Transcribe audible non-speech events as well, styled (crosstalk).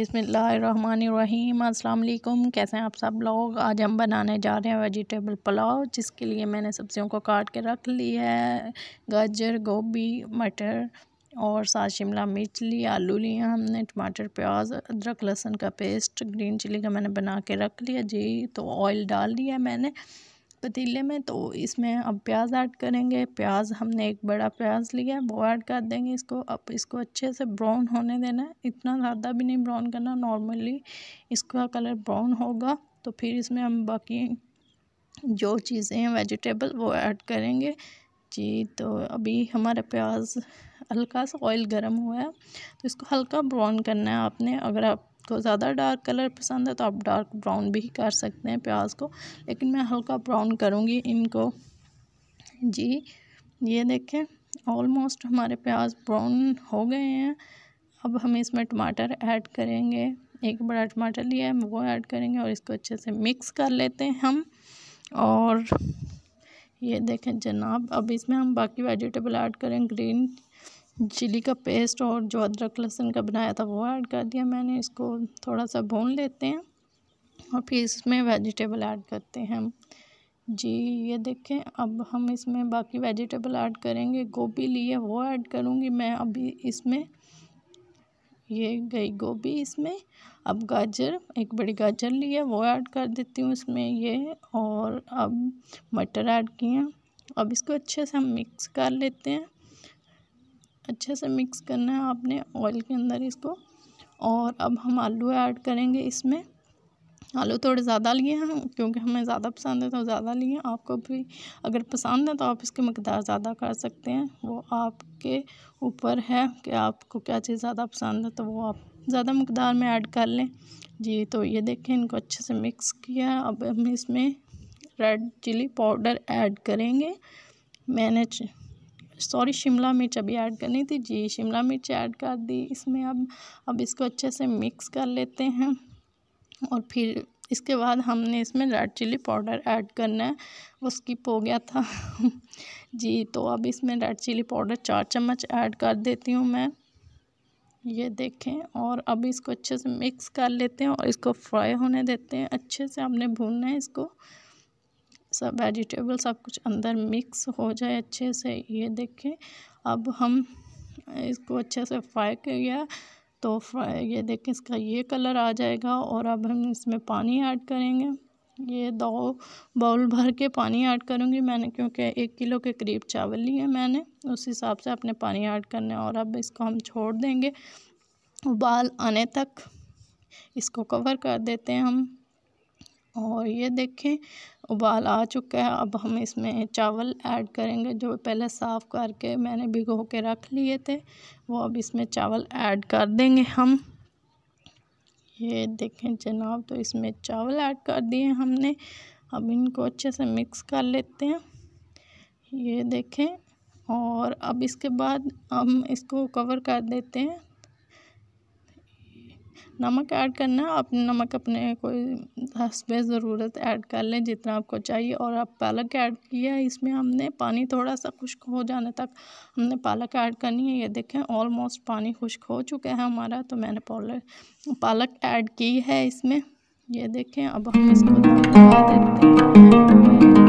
अस्सलाम वालेकुम कैसे हैं आप सब लोग आज हम बनाने जा रहे हैं वेजिटेबल पुलाव जिसके लिए मैंने सब्जियों को काट के रख ली है गाजर गोभी मटर और साथ शिमला मिर्च ली आलू लिए हमने टमाटर प्याज अदरक लहसुन का पेस्ट ग्रीन चिली का मैंने बना के रख लिया जी तो ऑयल डाल दिया मैंने पतीले में तो इसमें अब प्याज ऐड करेंगे प्याज हमने एक बड़ा प्याज लिया है वो ऐड कर देंगे इसको अब इसको अच्छे से ब्राउन होने देना है इतना ज़्यादा भी नहीं ब्राउन करना नॉर्मली इसका कलर ब्राउन होगा तो फिर इसमें हम बाकी जो चीज़ें हैं वेजिटेबल वो ऐड करेंगे जी तो अभी हमारा प्याज हल्का सा ऑयल गर्म हुआ है तो इसको हल्का ब्राउन करना है आपने अगर आप आपको तो ज़्यादा डार्क कलर पसंद है तो आप डार्क ब्राउन भी कर सकते हैं प्याज को लेकिन मैं हल्का ब्राउन करूँगी इनको जी ये देखें ऑलमोस्ट हमारे प्याज ब्राउन हो गए हैं अब हम इसमें टमाटर ऐड करेंगे एक बड़ा टमाटर लिया है वो ऐड करेंगे और इसको अच्छे से मिक्स कर लेते हैं हम और ये देखें जनाब अब इसमें हम बाकी वेजिटेबल ऐड करें ग्रीन चिली का पेस्ट और जो अदरक लहसुन का बनाया था वो ऐड कर दिया मैंने इसको थोड़ा सा भून लेते हैं और फिर इसमें वेजिटेबल ऐड करते हैं हम जी ये देखें अब हम इसमें बाकी वेजिटेबल ऐड करेंगे गोभी ली है वो ऐड करूँगी मैं अभी इसमें ये गई गोभी इसमें अब गाजर एक बड़ी गाजर ली है वो ऐड कर देती हूँ इसमें ये और अब मटर ऐड किए अब इसको अच्छे से हम मिक्स कर लेते हैं अच्छे से मिक्स करना है आपने ऑयल के अंदर इसको और अब हम आलू ऐड करेंगे इसमें आलू थोड़े ज़्यादा लिए हैं क्योंकि हमें ज़्यादा पसंद है तो ज़्यादा लिए आपको भी अगर पसंद है तो आप इसकी मकदार ज़्यादा कर सकते हैं वो आपके ऊपर है कि आपको क्या चीज़ ज़्यादा पसंद है तो वो आप ज़्यादा मकदार में ऐड कर लें जी तो ये देखें इनको अच्छे से मिक्स किया अब हम इसमें रेड चिली पाउडर ऐड करेंगे मैंने सॉरी शिमला मिर्च अभी ऐड करनी थी जी शिमला मिर्च ऐड कर दी इसमें अब अब इसको अच्छे से मिक्स कर लेते हैं और फिर इसके बाद हमने इसमें रेड चिल्ली पाउडर ऐड करना है वो स्किप हो गया था (laughs) जी तो अब इसमें रेड चिल्ली पाउडर चार चम्मच ऐड कर देती हूँ मैं ये देखें और अब इसको अच्छे से मिक्स कर लेते हैं और इसको फ्राई होने देते हैं अच्छे से हमने भूनना है इसको सब वेजिटेबल सब कुछ अंदर मिक्स हो जाए अच्छे से ये देखें अब हम इसको अच्छे से फ्राई किया तो फ्राई ये देखें इसका ये कलर आ जाएगा और अब हम इसमें पानी ऐड करेंगे ये दो बाउल भर के पानी ऐड करूँगी मैंने क्योंकि एक किलो के करीब चावल लिए मैंने उस हिसाब से अपने पानी ऐड करने और अब इसको हम छोड़ देंगे उबाल आने तक इसको कवर कर देते हैं हम और ये देखें उबाल आ चुका है अब हम इसमें चावल ऐड करेंगे जो पहले साफ़ करके मैंने भिगो के रख लिए थे वो अब इसमें चावल ऐड कर देंगे हम ये देखें जनाब तो इसमें चावल ऐड कर दिए हमने अब इनको अच्छे से मिक्स कर लेते हैं ये देखें और अब इसके बाद हम इसको कवर कर देते हैं नमक ऐड करना है आप नमक अपने कोई हसब ज़रूरत ऐड कर लें जितना आपको चाहिए और आप पालक ऐड किया है इसमें हमने पानी थोड़ा सा खुश्क हो जाने तक हमने पालक ऐड करनी है ये देखें ऑलमोस्ट पानी खुश्क हो चुका है हमारा तो मैंने पालक पालक ऐड की है इसमें ये देखें अब हम इसको देते हैं